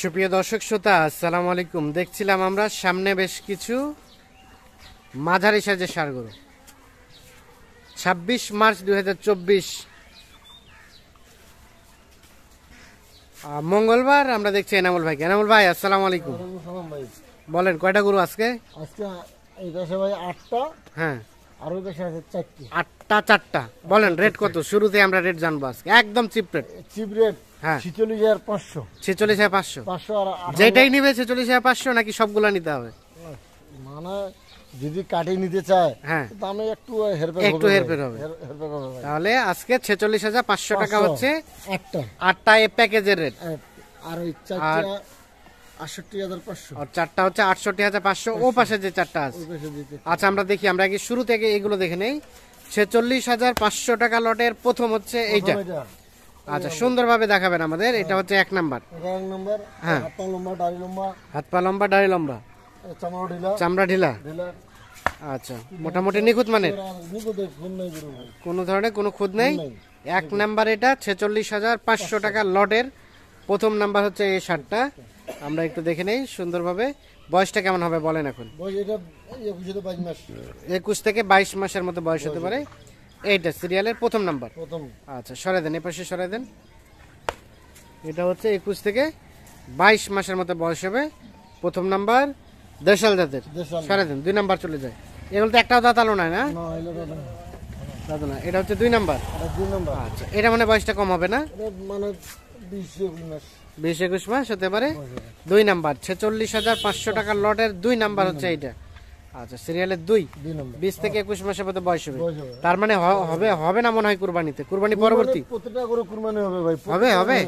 সুপ্রিয় দর্শক শ্রোতা আসসালামু আলাইকুম দেখছিলাম আমরা সামনে বেশ কিছু মাঝারি সাজে সারগরু ছাব্বিশ মার্চ দুই মঙ্গলবার আমরা দেখছি এনামুল ভাই এনামুল ভাই আসসালামু আলাইকুম বলেন কয়টা গরু আজকে আজকে আটটা হ্যাঁ আর ওই পাশে আছে চারটি চারটা চারটা বলেন রেট কত আচ্ছা। শুরুতে আমরা রেট জানবো আজকে একদম চিপ রেট চিপ রেট হ্যাঁ পাঁচশো যেটাই নেবে ছেচল্লিশ হাজার পাঁচশো নাকি নিতে হবে মানে যদি নিতে হ্যাঁ। তাহলে আজকে ছেচল্লিশ হাজার পাঁচশো টাকা হচ্ছে প্যাকেজের রেট আর ওই চারটা হচ্ছে আটষট্টি হাজার পাঁচশো ও পাশে যে চারটা আছে আচ্ছা আমরা দেখি আমরা কি শুরু থেকে এগুলো দেখে নেই ছেচল্লিশ হাজার পাঁচশো টাকা লটের প্রথম হচ্ছে এইটা আচ্ছা সুন্দরভাবে দেখাবেন আমাদের এটা হ্যাঁ। হচ্ছে এক নাম্বার হ্যাঁ হাত পা লম্বা ডাড়ি লম্বা চামড়া ঢিলা আচ্ছা মোটামুটি নিখুঁত মানের কোনো ধরনের কোনো খুদ নেই এক নাম্বার এটা ছেচল্লিশ হাজার পাঁচশো টাকা লটের প্রথম নাম্বার হচ্ছে এই শার্টটা আমরা একটু দেখে নেই সুন্দরভাবে বয়সটা কেমন হবে বলেন এখন একুশ থেকে বাইশ মাসের মতো বয়স হতে পারে এইটা সিরিয়ালের প্রথম নাম্বার আচ্ছা সরাই দেন এপাশে সরাই দেন এটা হচ্ছে একুশ থেকে বাইশ মাসের মতো বয়স হবে প্রথম নাম্বার দেশাল দাঁতের সরাই দেন দুই নাম্বার চলে যায় এগুলো তো একটাও দাঁতালো নয় না দাঁতালো না এটা হচ্ছে দুই নাম্বার আচ্ছা এটা মানে বয়সটা কম হবে না মানে বিশ একুশ মাস হতে পারে দুই নাম্বার ছেচল্লিশ হাজার পাঁচশো টাকার লটের দুই নাম্বার হচ্ছে এইটা আচ্ছা সিরিয়ালের দুই বিশ থেকে একুশ মাসের মধ্যে বয়স হবে তার মানে হবে হবে না মনে হয় কুরবানিতে কুরবানি পরবর্তী প্রত্যেকটা করে কুরবানি হবে ভাই হবে হবে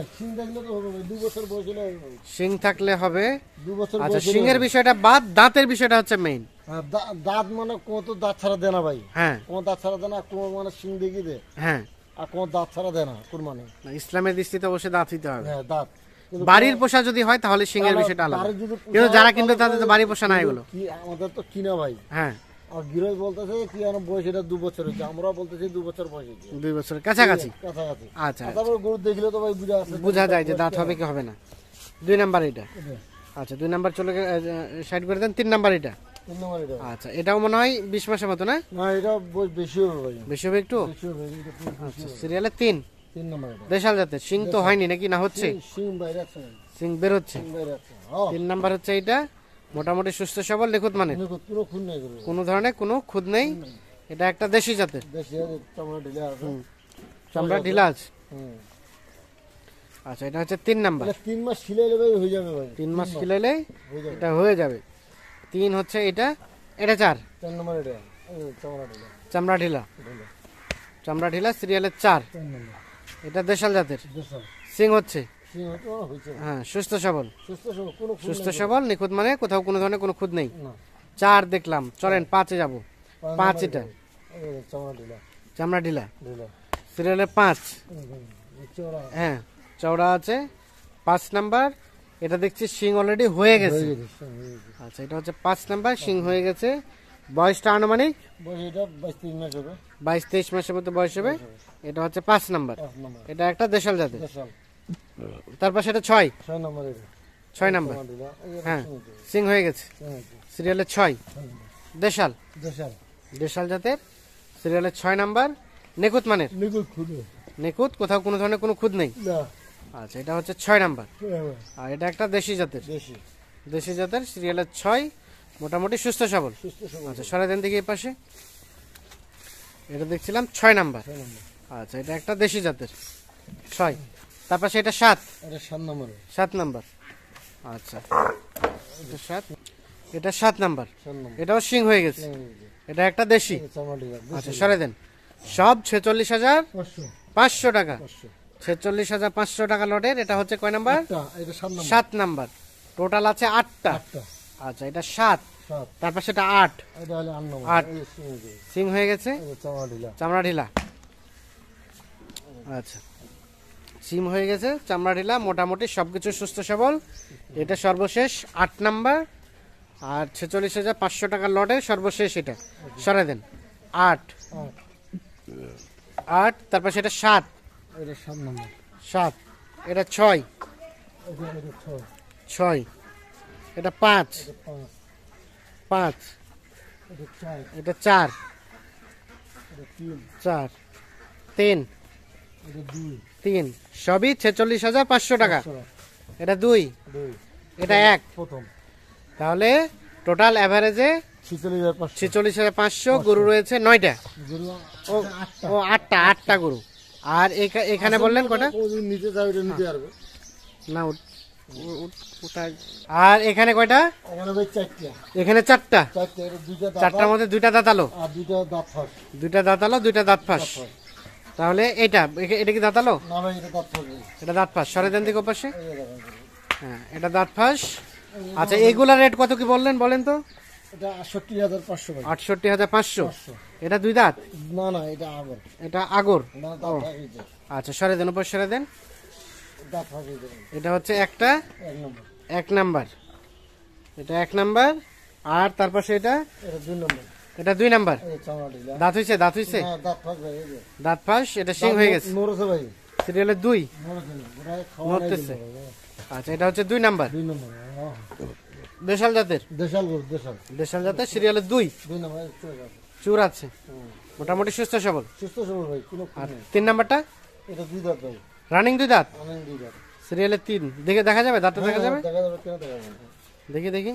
সিং হ্যাঁ, থাকলে হবে দু বছর আচ্ছা সিং এর বিষয়টা বাদ দাঁতের বিষয়টা হচ্ছে মেইন হ্যাঁ, দাঁত মানে কত দাঁত ছাড়া দেনা ভাই হ্যাঁ কোনো দাঁত ছাড়া দেনা কোনো মানে সিং দেখিয়ে দে হ্যাঁ আর কোনো দাঁত ছাড়া দেয় না কুরবানি ইসলামের দৃষ্টিতে অবশ্যই দাঁত দিতে হবে হ্যাঁ দাঁত বাড়ির পোষা যদি হয় তাহলে সিংহের বিষয়টা আলাদা কিন্তু যারা কিনবে তাদের তো বাড়ির পোষা না এগুলো আমাদের তো কিনা ভাই হ্যাঁ আর গিরোজ বলতেছে কি আমার বয়স এটা দু বছর হয়েছে আমরা বলতেছি দু বছর বয়স হয়েছে দুই বছর কাছাকাছি কাছাকাছি আচ্ছা তারপর গরু দেখলে তো ভাই বুঝা আছে বোঝা যায় যে দাঁত হবে কি হবে না দুই নাম্বার এটা হ্যাঁ। আচ্ছা দুই নাম্বার চলে সাইড করে দেন তিন নাম্বার এটা আচ্ছা এটাও মনে হয় বিশ মাসের মতো না না এটা বেশি হবে একটু আচ্ছা সিরিয়ালে তিন তিন দেশাল জাতের সিং তো হয়নি নাকি না হচ্ছে সিং বের হচ্ছে তিন নাম্বার হচ্ছে এটা মোটামুটি সুস্থ সবল লেখুত মানে কোনো ধরনের কোনো খুদ নেই এটা একটা দেশি জাতের চামড়া ঢিলা আছে আচ্ছা এটা হচ্ছে তিন নাম্বার তিন মাস সিলাইলে হয়ে যাবে তিন মাস সিলাইলে এটা হয়ে যাবে তিন হচ্ছে এটা এটা চার চামড়া ঢিলা চামড়া ঢিলা সিরিয়ালের চার এটা দেশাল জাতের সিং হচ্ছে হ্যাঁ সুস্থ সবল সুস্থ সবল নিখুঁত মানে কোথাও কোনো ধরনের কোনো খুঁত নেই চার দেখলাম পাঁচে যাব পাঁচ এটা সিরিয়ালের পাঁচ হ্যাঁ চওড়া আছে পাঁচ নাম্বার এটা দেখছি শিং অলরেডি হয়ে গেছে আচ্ছা এটা হচ্ছে পাঁচ নাম্বার শিং হয়ে গেছে বয়সটা আনুমানিক বাইশ তেইশ মাসের মতো বয়স হবে এটা হচ্ছে পাঁচ নাম্বার এটা একটা দেশাল জাতের তারপর সেটা ছয় ছয় নাম্বার হ্যাঁ সিং হয়ে গেছে সিরিয়ালের ছয় দেশাল দেশাল জাতের সিরিয়ালের ছয় নাম্বার নেকুত মানের নেকুত কোথাও কোনো ধরনের কোনো খুদ নেই আচ্ছা এটা হচ্ছে ছয় নাম্বার আর এটা একটা দেশি জাতের দেশি জাতের সিরিয়ালের ছয় মোটামুটি সুস্থ সবল আচ্ছা সরাই দেন দিকে পাশে এটা দেখছিলাম ছয় নাম্বার আচ্ছা এটা একটা দেশি জাতের ছয় তারপর সেটা সাত এটা সাত নম্বর সাত নাম্বার আচ্ছা এটা সাত এটা সাত নাম্বার এটাও সিং হয়ে গেছে এটা একটা দেশি আচ্ছা সরাই দেন সব ছেচল্লিশ হাজার পাঁচশো টাকা ছেচল্লিশ হাজার পাঁচশো টাকা লটের এটা হচ্ছে কয় নাম্বার সাত নাম্বার টোটাল আছে আটটা আচ্ছা এটা সাত তারপর সেটা আট আট সিং হয়ে গেছে চামড়া ঢিলা আচ্ছা সিম হয়ে গেছে চামড়া ঢিলা মোটামুটি সব কিছু সুস্থ সবল এটা সর্বশেষ আট নাম্বার আর ছেচল্লিশ হাজার পাঁচশো টাকার লটে সর্বশেষ এটা আচ্ছা। সরে দেন আট আট তারপর সেটা সাত এটা সাত নম্বর সাত এটা ছয় ছয় এটা পাঁচ পাঁচ এটা চার চার তিন তিন সবই ছেচল্লিশ হাজার পাঁচশো টাকা এটা দুই এটা এক প্রথম তাহলে টোটাল অ্যাভারেজে ছেচল্লিশ হাজার পাঁচশো গরু রয়েছে নয়টা ও আটটা আটটা গরু আর এখানে বললেন কটা নিচে চাই এটা নিতে পারবে না আর এখানে কয়টা এখানে চারটা চারটার মধ্যে দুইটা দাঁতালো দুইটা দাঁতালো দুইটা দাঁত ফাঁস তাহলে এটা এটা কি দাঁতালো এটা দাঁত ফাঁস সরে দেন দিকে পাশে হ্যাঁ এটা দাঁত ফাঁস আচ্ছা এইগুলা রেট কত কি বললেন বলেন তো এটা দুই দাঁত এটা আগর আচ্ছা সরে দেন উপর সরে দেন এটা হচ্ছে একটা এক এটা এক আর তার পাশে এটা দুই দাঁত হইছে দাঁত হইছে দাঁত ফাঁস এটা সিং হয়ে গেছে দুই আচ্ছা এটা হচ্ছে দুই নাম্বার দুই নাম্বার হ্যাঁ। দেশাল জাতের দেশাল গরু দেশাল দেশাল জাতের সিরিয়ালের দুই দুই নম্বর চুর আছে মোটামুটি সুস্থ সবল সুস্থ সবল ভাই কোনো আর তিন নাম্বারটা এটা দুই দাঁত ভাই রানিং দুই দাঁত রানিং দুই দাঁত সিরিয়ালের তিন দেখে দেখা যাবে দাঁতটা হ্যাঁ, দেখা হ্যাঁ, যাবে দেখা যাবে কেন দেখা যাবে দেখি দেখি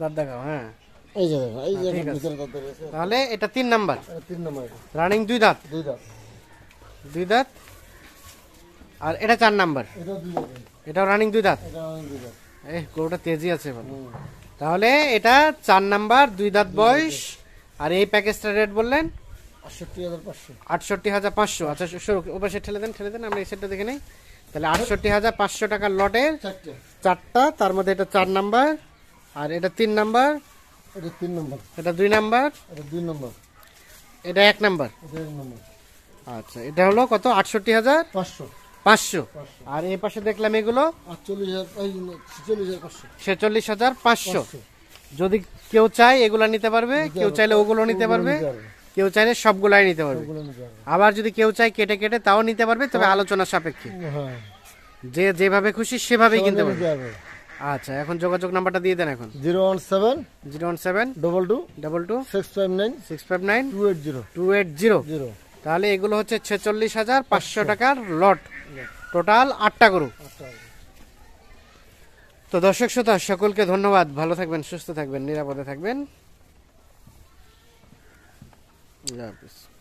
দাঁত দেখাও হ্যাঁ এই যে দেখো এই যে হ্যাঁ, ভিতরে দাঁত তাহলে এটা তিন নাম্বার তিন নাম্বার রানিং দুই দাঁত দুই দাঁত দুই দাঁত আর এটা চার নাম্বার এটাও রানিং দুই দাঁত এই গরুটা তেজি আছে তাহলে এটা চার নাম্বার দুই দাঁত বয়স আর এই প্যাকেজটা রেট বললেন আটষট্টি হাজার পাঁচশো আচ্ছা ঠেলে দেন ঠেলে আমরা এই দেখে তাহলে আটষট্টি হাজার পাঁচশো টাকার চারটা তার মধ্যে এটা চার আর এটা তিন এটা তিন এটা দুই এটা দুই এটা এক আচ্ছা এটা হলো কত আটষট্টি হাজার পাঁচশো পাঁচশো আর এই পাশে দেখলাম এগুলো ছেচল্লিশ হাজার পাঁচশো যদি কেউ চায় এগুলো নিতে পারবে কেউ চাইলে ওগুলো নিতে পারবে কেউ চাইলে সবগুলাই নিতে পারবে আবার যদি কেউ চায় কেটে কেটে তাও নিতে পারবে তবে হ্যাঁ। আলোচনা সাপেক্ষে হ্যাঁ। যে যেভাবে খুশি সেভাবেই কিনতে পারবে আচ্ছা এখন যোগাযোগ নাম্বারটা দিয়ে দেন এখন zero one seven zero one seven double two double two six five nine six five nine two eight zero two eight zero zero তাহলে এগুলো হচ্ছে ছেচল্লিশ হাজার পাঁচশো টাকার লট টোটাল আটটা গরু তো দর্শক শ্রোতা সকলকে ধন্যবাদ ভালো থাকবেন সুস্থ থাকবেন নিরাপদে থাকবেন আল্লাহ